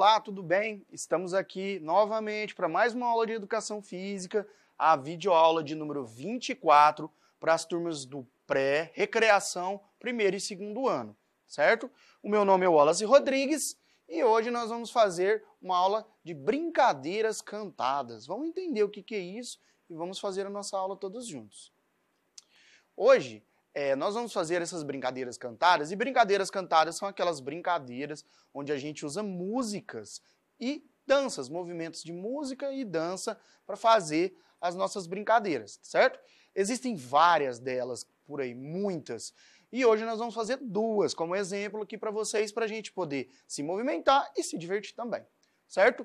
Olá, tudo bem? Estamos aqui novamente para mais uma aula de educação física, a videoaula de número 24 para as turmas do pré, recreação, primeiro e segundo ano, certo? O meu nome é Wallace Rodrigues e hoje nós vamos fazer uma aula de brincadeiras cantadas. Vamos entender o que, que é isso e vamos fazer a nossa aula todos juntos. Hoje é, nós vamos fazer essas brincadeiras cantadas, e brincadeiras cantadas são aquelas brincadeiras onde a gente usa músicas e danças, movimentos de música e dança para fazer as nossas brincadeiras, certo? Existem várias delas por aí, muitas. E hoje nós vamos fazer duas como exemplo aqui para vocês, para a gente poder se movimentar e se divertir também, certo?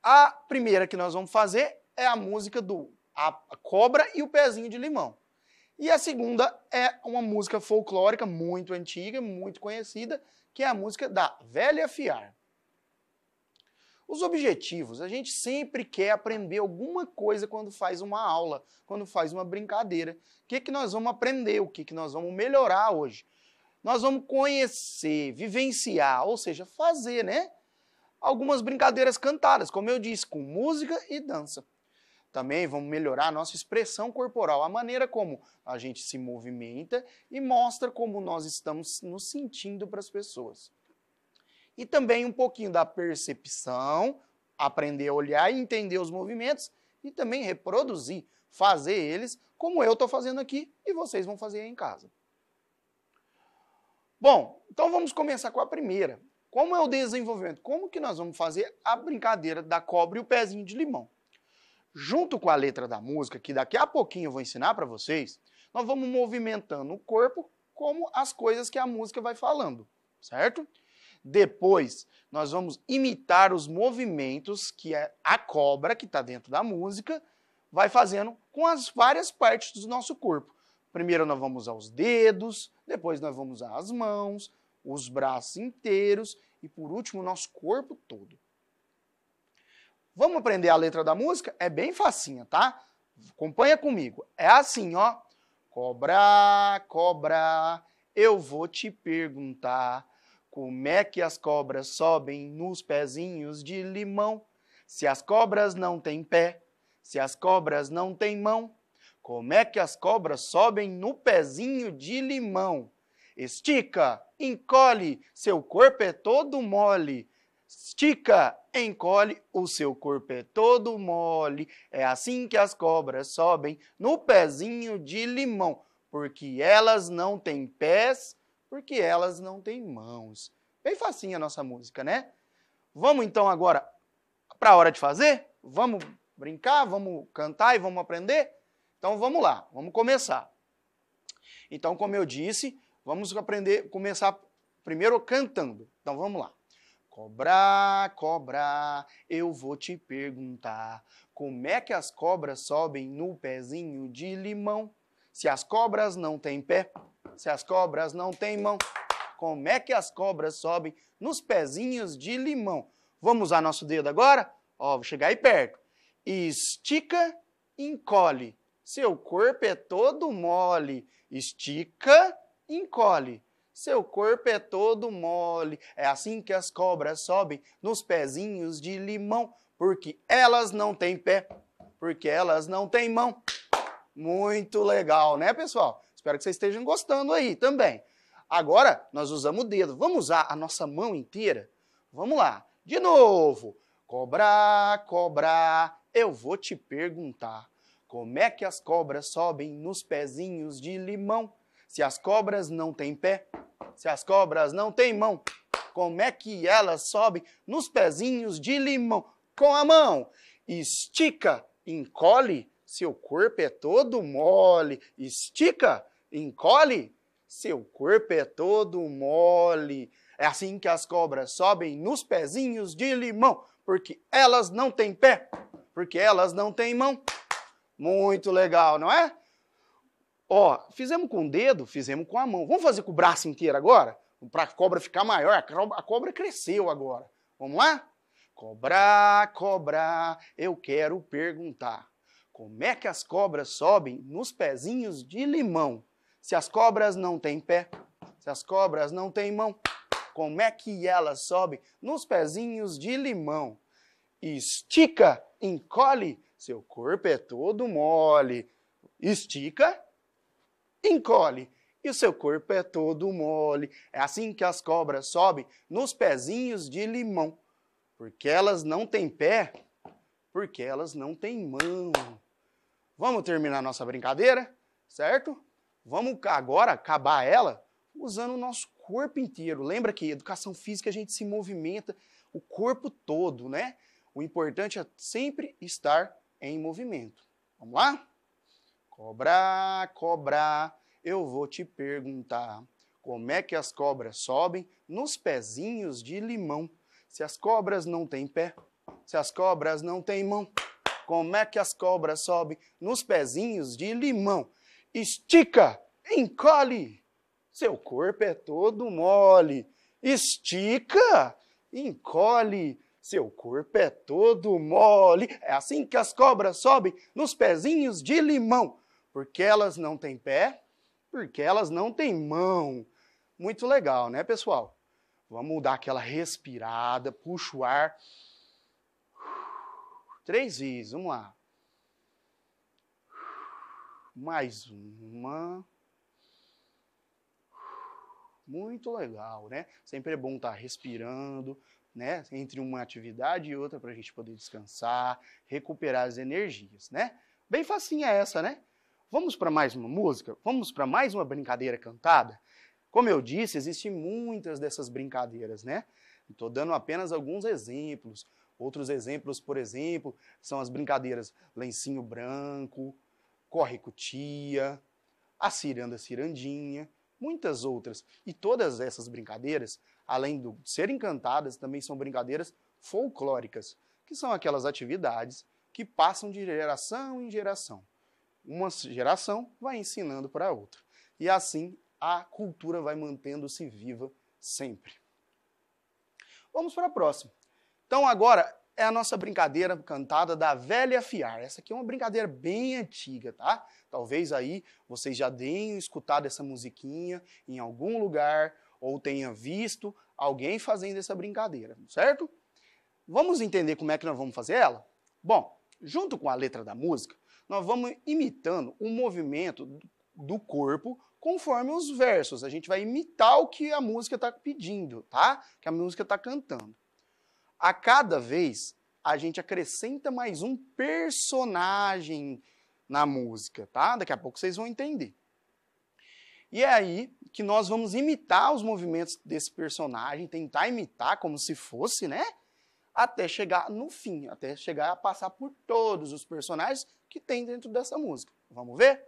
A primeira que nós vamos fazer é a música do a Cobra e o Pezinho de Limão. E a segunda é uma música folclórica muito antiga, muito conhecida, que é a música da Velha Fiar. Os objetivos, a gente sempre quer aprender alguma coisa quando faz uma aula, quando faz uma brincadeira. O que, é que nós vamos aprender, o que, é que nós vamos melhorar hoje? Nós vamos conhecer, vivenciar, ou seja, fazer, né? Algumas brincadeiras cantadas, como eu disse, com música e dança. Também vamos melhorar a nossa expressão corporal, a maneira como a gente se movimenta e mostra como nós estamos nos sentindo para as pessoas. E também um pouquinho da percepção, aprender a olhar e entender os movimentos e também reproduzir, fazer eles como eu estou fazendo aqui e vocês vão fazer em casa. Bom, então vamos começar com a primeira. Como é o desenvolvimento? Como que nós vamos fazer a brincadeira da cobra e o pezinho de limão? junto com a letra da música, que daqui a pouquinho eu vou ensinar para vocês, nós vamos movimentando o corpo como as coisas que a música vai falando, certo? Depois, nós vamos imitar os movimentos que a cobra, que está dentro da música, vai fazendo com as várias partes do nosso corpo. Primeiro nós vamos usar os dedos, depois nós vamos usar as mãos, os braços inteiros e, por último, nosso corpo todo. Vamos aprender a letra da música? É bem facinha, tá? Acompanha comigo. É assim, ó. Cobra, cobra, eu vou te perguntar como é que as cobras sobem nos pezinhos de limão? Se as cobras não têm pé, se as cobras não têm mão, como é que as cobras sobem no pezinho de limão? Estica, encolhe, seu corpo é todo mole estica, encolhe, o seu corpo é todo mole. É assim que as cobras sobem no pezinho de limão, porque elas não têm pés, porque elas não têm mãos. Bem facinha a nossa música, né? Vamos então agora para a hora de fazer? Vamos brincar, vamos cantar e vamos aprender? Então vamos lá, vamos começar. Então, como eu disse, vamos aprender, começar primeiro cantando. Então vamos lá. Cobrar, cobrar, eu vou te perguntar: como é que as cobras sobem no pezinho de limão? Se as cobras não têm pé, se as cobras não têm mão, como é que as cobras sobem nos pezinhos de limão? Vamos usar nosso dedo agora? Ó, vou chegar aí perto. Estica, encolhe. Seu corpo é todo mole. Estica, encolhe seu corpo é todo mole. É assim que as cobras sobem nos pezinhos de limão, porque elas não têm pé, porque elas não têm mão. Muito legal, né, pessoal? Espero que vocês estejam gostando aí também. Agora nós usamos o dedo. Vamos usar a nossa mão inteira? Vamos lá. De novo. Cobra, cobra, eu vou te perguntar. Como é que as cobras sobem nos pezinhos de limão? Se as cobras não têm pé, se as cobras não têm mão, como é que elas sobem nos pezinhos de limão? Com a mão. Estica, encolhe, seu corpo é todo mole. Estica, encolhe, seu corpo é todo mole. É assim que as cobras sobem nos pezinhos de limão, porque elas não têm pé, porque elas não têm mão. Muito legal, não é? Ó, fizemos com o dedo, fizemos com a mão. Vamos fazer com o braço inteiro agora? Para a cobra ficar maior, a cobra cresceu agora. Vamos lá? Cobra, cobra, eu quero perguntar. Como é que as cobras sobem nos pezinhos de limão? Se as cobras não têm pé, se as cobras não têm mão, como é que elas sobem nos pezinhos de limão? Estica, encolhe, seu corpo é todo mole. Estica, encolhe e o seu corpo é todo mole. É assim que as cobras sobem nos pezinhos de limão, porque elas não têm pé, porque elas não têm mão. Vamos terminar nossa brincadeira, certo? Vamos agora acabar ela usando o nosso corpo inteiro. Lembra que educação física a gente se movimenta o corpo todo, né? O importante é sempre estar em movimento. Vamos lá? Cobra, cobra, eu vou te perguntar como é que as cobras sobem nos pezinhos de limão. Se as cobras não têm pé, se as cobras não têm mão, como é que as cobras sobem nos pezinhos de limão? Estica, encolhe, seu corpo é todo mole. Estica, encolhe, seu corpo é todo mole. É assim que as cobras sobem nos pezinhos de limão. Porque elas não têm pé, porque elas não têm mão. Muito legal, né, pessoal? Vamos dar aquela respirada, puxa o ar. Três vezes, vamos lá. Mais uma. Muito legal, né? Sempre é bom estar tá respirando, né? Entre uma atividade e outra para a gente poder descansar, recuperar as energias, né? Bem facinha essa, né? Vamos para mais uma música? Vamos para mais uma brincadeira cantada? Como eu disse, existem muitas dessas brincadeiras, né? Estou dando apenas alguns exemplos. Outros exemplos, por exemplo, são as brincadeiras lencinho branco, corre cutia, a ciranda cirandinha, muitas outras. E todas essas brincadeiras, além de serem cantadas, também são brincadeiras folclóricas, que são aquelas atividades que passam de geração em geração uma geração vai ensinando para a outra. E assim a cultura vai mantendo-se viva sempre. Vamos para a próxima. Então agora é a nossa brincadeira cantada da velha fiar. Essa aqui é uma brincadeira bem antiga, tá? Talvez aí vocês já tenham escutado essa musiquinha em algum lugar ou tenha visto alguém fazendo essa brincadeira, certo? Vamos entender como é que nós vamos fazer ela? Bom, junto com a letra da música, nós vamos imitando o movimento do corpo conforme os versos. A gente vai imitar o que a música está pedindo, tá? Que a música está cantando. A cada vez a gente acrescenta mais um personagem na música, tá? Daqui a pouco vocês vão entender. E é aí que nós vamos imitar os movimentos desse personagem, tentar imitar como se fosse, né? até chegar no fim, até chegar a passar por todos os personagens que tem dentro dessa música. Vamos ver?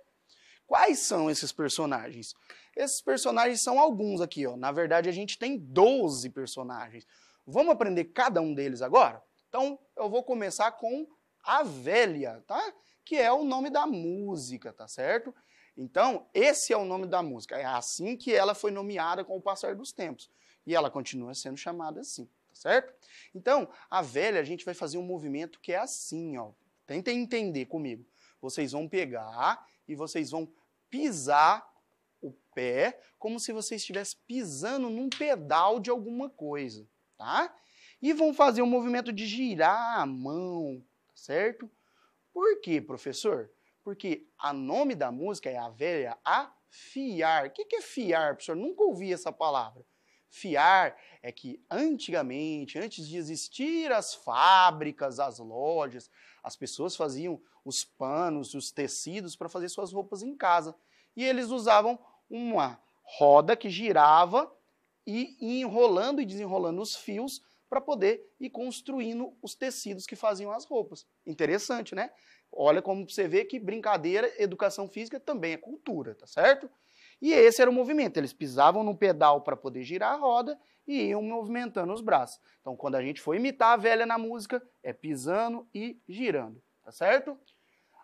Quais são esses personagens? Esses personagens são alguns aqui, ó. Na verdade, a gente tem 12 personagens. Vamos aprender cada um deles agora? Então, eu vou começar com a velha, tá? Que é o nome da música, tá certo? Então, esse é o nome da música. É assim que ela foi nomeada com o passar dos tempos. E ela continua sendo chamada assim tá certo? Então, a velha, a gente vai fazer um movimento que é assim, ó. Tentem entender comigo. Vocês vão pegar e vocês vão pisar o pé como se você estivesse pisando num pedal de alguma coisa, tá? E vão fazer um movimento de girar a mão, tá certo? Por quê, professor? Porque a nome da música é a velha afiar. O que é fiar, professor? Nunca ouvi essa palavra fiar é que antigamente, antes de existir as fábricas, as lojas, as pessoas faziam os panos, os tecidos para fazer suas roupas em casa. E eles usavam uma roda que girava e enrolando e desenrolando os fios para poder ir construindo os tecidos que faziam as roupas. Interessante, né? Olha como você vê que brincadeira, educação física também é cultura, tá certo? E esse era o movimento. Eles pisavam no pedal para poder girar a roda e iam movimentando os braços. Então, quando a gente for imitar a velha na música, é pisando e girando, tá certo?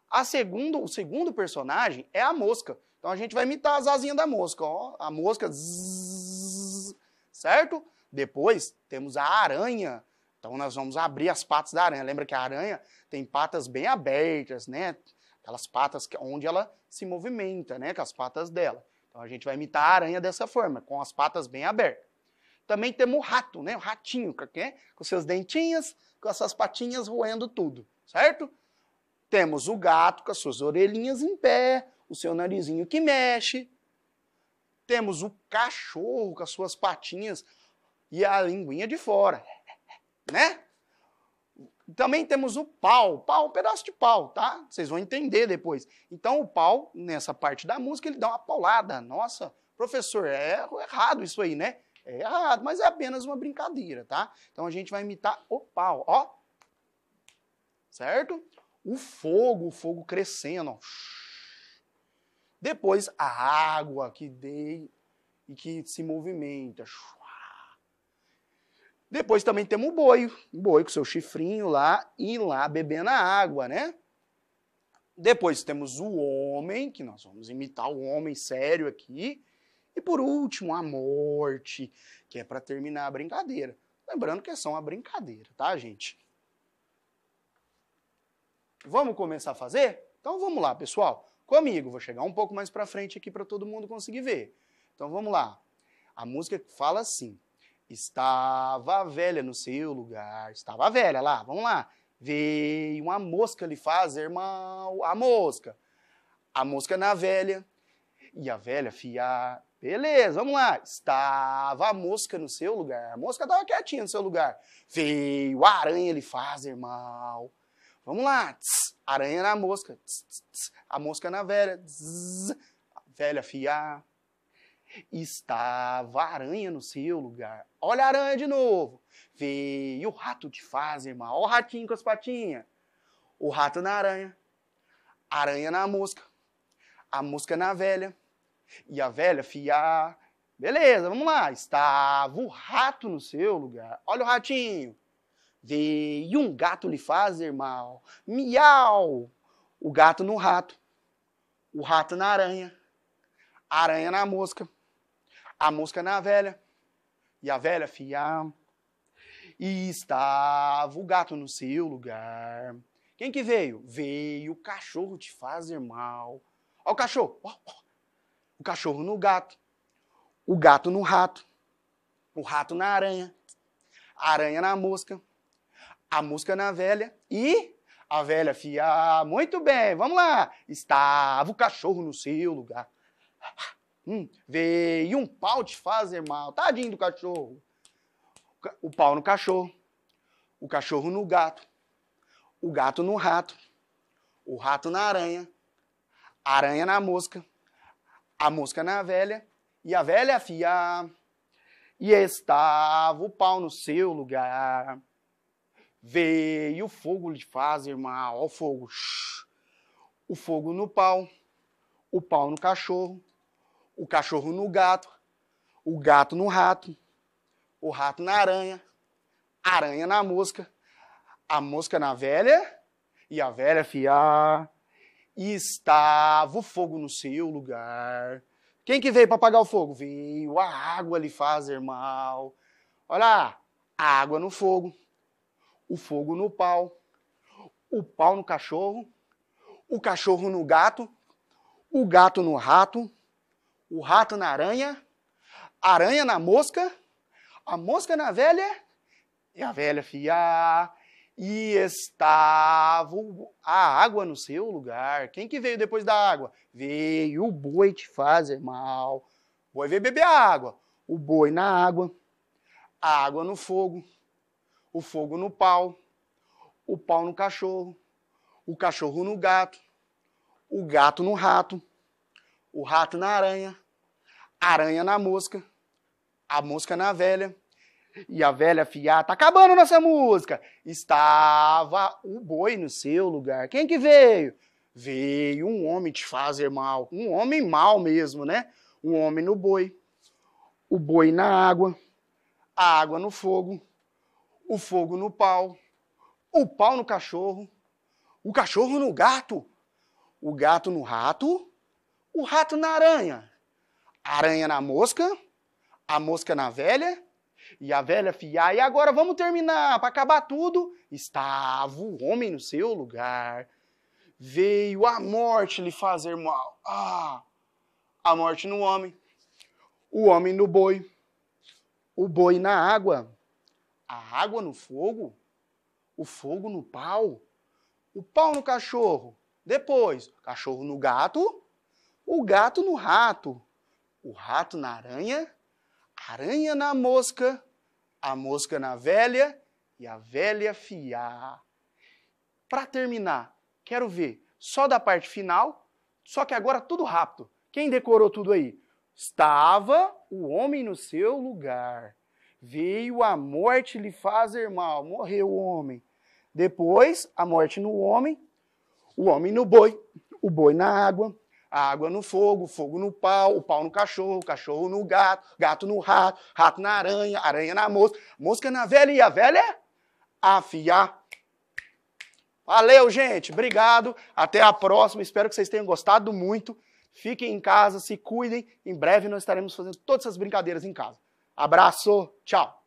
A segundo, o segundo personagem é a mosca. Então a gente vai imitar as asinhas da mosca, ó, a mosca, zzz, certo? Depois temos a aranha. Então nós vamos abrir as patas da aranha. Lembra que a aranha tem patas bem abertas, né? Aquelas patas onde ela se movimenta, né? Com as patas dela. Então a gente vai imitar a aranha dessa forma, com as patas bem abertas. Também temos o rato, né? O ratinho, né? com seus dentinhos, com as suas patinhas roendo tudo, certo? Temos o gato com as suas orelhinhas em pé, o seu narizinho que mexe. Temos o cachorro com as suas patinhas e a linguinha de fora, né? Também temos o pau. Pau, um pedaço de pau, tá? Vocês vão entender depois. Então, o pau, nessa parte da música, ele dá uma paulada. Nossa, professor, é errado isso aí, né? É errado, mas é apenas uma brincadeira, tá? Então, a gente vai imitar o pau, ó. Certo? O fogo, o fogo crescendo, ó. Depois, a água que dei e que se movimenta. Depois também temos o boi, o boi com seu chifrinho lá e lá bebendo a água, né? Depois temos o homem, que nós vamos imitar o homem sério aqui. E por último, a morte, que é para terminar a brincadeira. Lembrando que é só uma brincadeira, tá, gente? Vamos começar a fazer? Então vamos lá, pessoal. Comigo, vou chegar um pouco mais para frente aqui para todo mundo conseguir ver. Então vamos lá. A música fala assim: Estava a velha no seu lugar. Estava a velha lá, vamos lá. Veio uma mosca lhe fazer mal. A mosca. A mosca na velha. E a velha fiar. Beleza, vamos lá. Estava a mosca no seu lugar. A mosca estava quietinha no seu lugar. Veio a aranha lhe fazer mal. Vamos lá. Tss, aranha na mosca. Tss, tss, a mosca na velha. velha fiar. Estava a aranha no seu lugar. Olha a aranha de novo. Veio o rato que faz, irmão. Olha o ratinho com as patinhas. O rato na aranha. Aranha na mosca. A mosca na velha. E a velha fiar. Beleza, vamos lá. Estava o rato no seu lugar. Olha o ratinho. Veio um gato lhe fazer mal. Miau! O gato no rato. O rato na aranha. A aranha na mosca a mosca na é velha. E a velha, fia. E estava o gato no seu lugar. Quem que veio? Veio o cachorro te fazer mal. Ó o cachorro. O cachorro no gato. O gato no rato. O rato na aranha. A aranha na mosca. A mosca na velha. E a velha, fia. Muito bem, vamos lá. Estava o cachorro no seu lugar. Hum, veio um pau te fazer mal. Tadinho do cachorro. O pau no cachorro. O cachorro no gato. O gato no rato. O rato na aranha. A aranha na mosca. A mosca na velha. E a velha fia. E estava o pau no seu lugar. Veio o fogo lhe fazer mal. Ó, o fogo. O fogo no pau. O pau no cachorro o cachorro no gato, o gato no rato, o rato na aranha, a aranha na mosca, a mosca na velha e a velha fiar. E estava o fogo no seu lugar. Quem que veio para apagar o fogo? Veio a água lhe fazer mal. Olha lá, a água no fogo, o fogo no pau, o pau no cachorro, o cachorro no gato, o gato no rato, o rato na aranha, a aranha na mosca, a mosca na velha e a velha fia. E estava a água no seu lugar. Quem que veio depois da água? Veio o boi te fazer mal. O boi veio beber a água. O boi na água, a água no fogo, o fogo no pau, o pau no cachorro, o cachorro no gato, o gato no rato, o rato na aranha, a aranha na mosca, a mosca na velha. E a velha fiada, ah, tá acabando nossa música. Estava o boi no seu lugar. Quem que veio? Veio um homem te fazer mal. Um homem mal mesmo, né? Um homem no boi. O boi na água. A água no fogo. O fogo no pau. O pau no cachorro. O cachorro no gato. O gato no rato o rato na aranha, a aranha na mosca, a mosca na velha e a velha fiar. E agora vamos terminar, para acabar tudo. Estava o homem no seu lugar. Veio a morte lhe fazer mal. Ah, a morte no homem, o homem no boi, o boi na água, a água no fogo, o fogo no pau, o pau no cachorro. Depois, cachorro no gato, o gato no rato, o rato na aranha, a aranha na mosca, a mosca na velha e a velha fiar. Para terminar, quero ver só da parte final, só que agora tudo rápido. Quem decorou tudo aí? Estava o homem no seu lugar. Veio a morte lhe fazer mal. Morreu o homem. Depois, a morte no homem, o homem no boi, o boi na água, a água no fogo, fogo no pau, o pau no cachorro, cachorro no gato, gato no rato, rato na aranha, aranha na mosca, mosca na velha e a velha afiar. Valeu, gente. Obrigado. Até a próxima. Espero que vocês tenham gostado muito. Fiquem em casa, se cuidem. Em breve nós estaremos fazendo todas essas brincadeiras em casa. Abraço. Tchau.